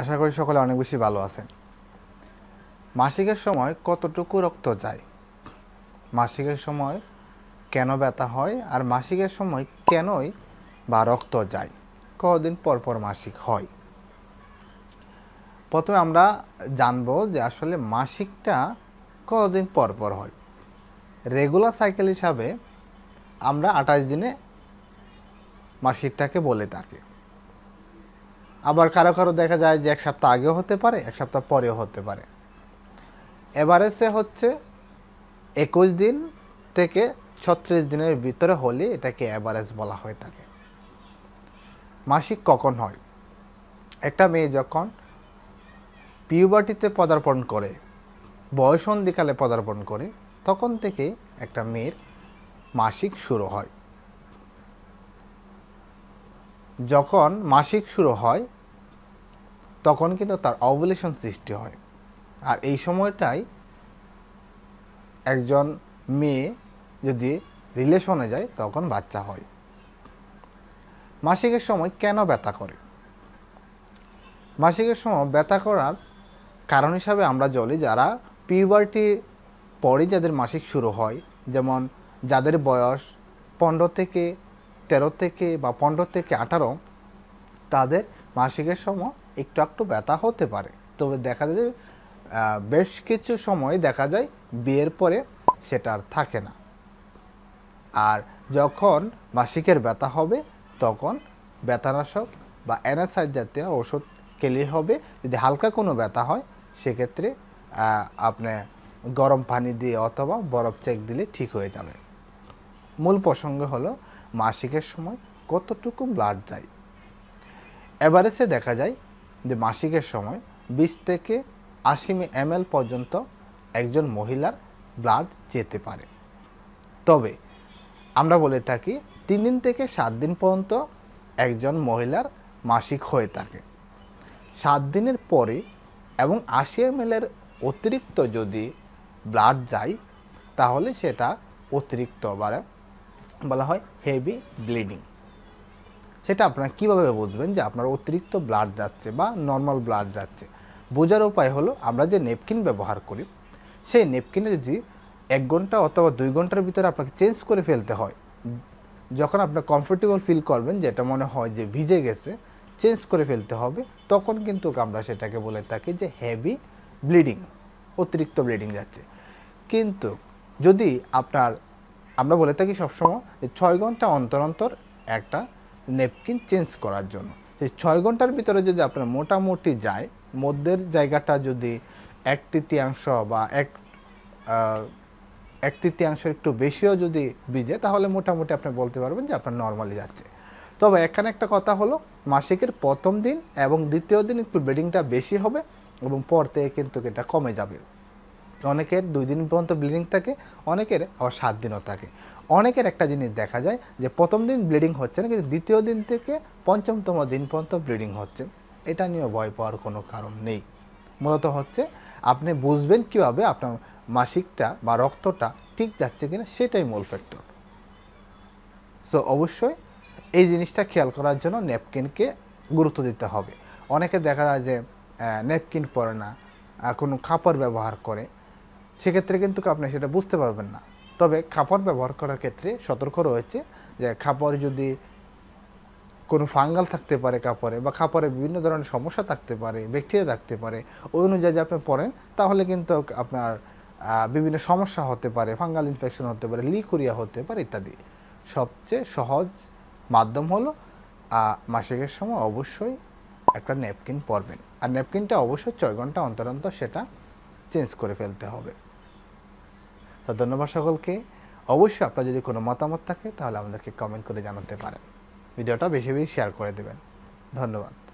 আশা করি সকলে অনেক বেশি ভালো আছেন মাসিকের সময় কতটুকু রক্ত যায় মাসিকের সময় কেন ব্যথা হয় আর মাসিকের সময় কেনই বা রক্ত যায় কদিন পর পর মাসিক হয় প্রথমে আমরা জানব যে আসলে মাসিকটা কতদিন পর পর হয় রেগুলার সাইকেল হিসাবে আমরা আঠাশ দিনে মাসিকটাকে বলে থাকি আবার কারো কারো দেখা যায় যে এক সপ্তাহ আগেও হতে পারে এক সপ্তাহ পরেও হতে পারে এভারেজে হচ্ছে একুশ দিন থেকে ছত্রিশ দিনের ভিতরে হলে এটাকে অ্যাভারেজ বলা হয়ে থাকে মাসিক কখন হয় একটা মেয়ে যখন পিউবার্টিতে পদার্পণ করে বয়সন্ধিকালে পদার্পণ করে তখন থেকে একটা মেয়ের মাসিক শুরু হয় যখন মাসিক শুরু হয় তখন কিন্তু তার অবুলেশন সৃষ্টি হয় আর এই সময়টাই একজন মেয়ে যদি রিলেশনে যায় তখন বাচ্চা হয় মাসিকের সময় কেন ব্যথা করে মাসিকের সময় ব্যথা করার কারণ হিসাবে আমরা জলি যারা পিউবার্টির পরে যাদের মাসিক শুরু হয় যেমন যাদের বয়স পনেরো থেকে তেরো থেকে বা পনেরো থেকে আঠারো তাদের মাসিকের সময় একটু একটু ব্যথা হতে পারে তবে দেখা যায় বেশ কিছু সময় দেখা যায় বিয়ের পরে সেটা আর থাকে না আর যখন মাসিকের ব্যথা হবে তখন ব্যথানাশক বা অ্যানাসাইড জাতীয় ওষুধ খেলে হবে যদি হালকা কোনো ব্যথা হয় সেক্ষেত্রে আপনি গরম পানি দিয়ে অথবা বরফ চেক দিলে ঠিক হয়ে যাবে মূল প্রসঙ্গ হলো মাসিকের সময় কতটুকু ব্লাড যায় এভারেজে দেখা যায় যে মাসিকের সময় বিশ থেকে আশি এম পর্যন্ত একজন মহিলার ব্লাড যেতে পারে তবে আমরা বলে থাকি তিন দিন থেকে সাত দিন পর্যন্ত একজন মহিলার মাসিক হয়ে থাকে সাত দিনের পরে এবং আশি এম অতিরিক্ত যদি ব্লাড যায় তাহলে সেটা অতিরিক্ত বলা হয় হেভি ব্লিডিং সেটা আপনারা কীভাবে বুঝবেন যে আপনার অতিরিক্ত ব্লাড যাচ্ছে বা নর্মাল ব্লাড যাচ্ছে বোঝার উপায় হলো আমরা যে নেপকিন ব্যবহার করি সেই নেপকিনের যদি এক ঘন্টা অথবা দুই ঘন্টার ভিতরে আপনাকে চেঞ্জ করে ফেলতে হয় যখন আপনার কমফোর্টেবল ফিল করবেন যেটা মনে হয় যে ভিজে গেছে চেঞ্জ করে ফেলতে হবে তখন কিন্তু আমরা সেটাকে বলে থাকি যে হেভি ব্লিডিং অতিরিক্ত ব্লিডিং যাচ্ছে কিন্তু যদি আপনার আমরা বলে থাকি সবসময় যে ছয় ঘন্টা অন্তর অন্তর একটা নেপকিন চেঞ্জ করার জন্য সেই ছয় ঘন্টার ভিতরে যদি আপনার মোটামুটি যায় মধ্যের জায়গাটা যদি এক তৃতীয়াংশ বা এক এক তৃতীয়াংশ একটু বেশিও যদি বিজে তাহলে মোটামুটি আপনি বলতে পারবেন যে আপনার নর্মালি যাচ্ছে তবে এখানে একটা কথা হলো মাসিকের প্রথম দিন এবং দ্বিতীয় দিন একটু ব্লিডিংটা বেশি হবে এবং পর থেকে কিন্তু এটা কমে যাবে অনেকের দুই দিন পর্যন্ত ব্লিডিং থাকে অনেকের আবার সাত দিনও থাকে অনেকের একটা জিনিস দেখা যায় যে প্রথম দিন ব্লিডিং হচ্ছে না কিন্তু দ্বিতীয় দিন থেকে পঞ্চমতম দিন পর্যন্ত ব্লিডিং হচ্ছে এটা নিয়ে ভয় পাওয়ার কোনো কারণ নেই মূলত হচ্ছে আপনি বুঝবেন কীভাবে আপনার মাসিকটা বা রক্তটা ঠিক যাচ্ছে কিনা সেটাই মূল ফ্যাক্টর সো অবশ্যই এই জিনিসটা খেয়াল করার জন্য ন্যাপকিনকে গুরুত্ব দিতে হবে অনেকে দেখা যায় যে ন্যাপকিন পরে না কোনো কাপড় ব্যবহার করে সেক্ষেত্রে কিন্তু আপনি সেটা বুঝতে পারবেন না তবে খাপড় ব্যবহার করার ক্ষেত্রে সতর্ক রয়েছে যে খাপড় যদি কোনো ফাঙ্গাল থাকতে পারে কাপড়ে বা খাপড়ে বিভিন্ন ধরনের সমস্যা থাকতে পারে ব্যাকটেরিয়া থাকতে পারে ওই অনুযায়ী আপনি পরেন তাহলে কিন্তু আপনার বিভিন্ন সমস্যা হতে পারে ফাঙ্গাল ইনফেকশন হতে পারে লিকুরিয়া হতে পারে ইত্যাদি সবচেয়ে সহজ মাধ্যম হলো মাসিকের সময় অবশ্যই একটা ন্যাপকিন পরবেন আর ন্যাপকিনটা অবশ্যই ছয় ঘন্টা অন্তর অন্তর সেটা চেঞ্জ করে ফেলতে হবে তো ধন্যবাদ সকলকে অবশ্যই আপনার যদি কোনো মতামত থাকে তাহলে আমাদেরকে কমেন্ট করে জানাতে পারেন ভিডিওটা বেশি বেশি শেয়ার করে দেবেন ধন্যবাদ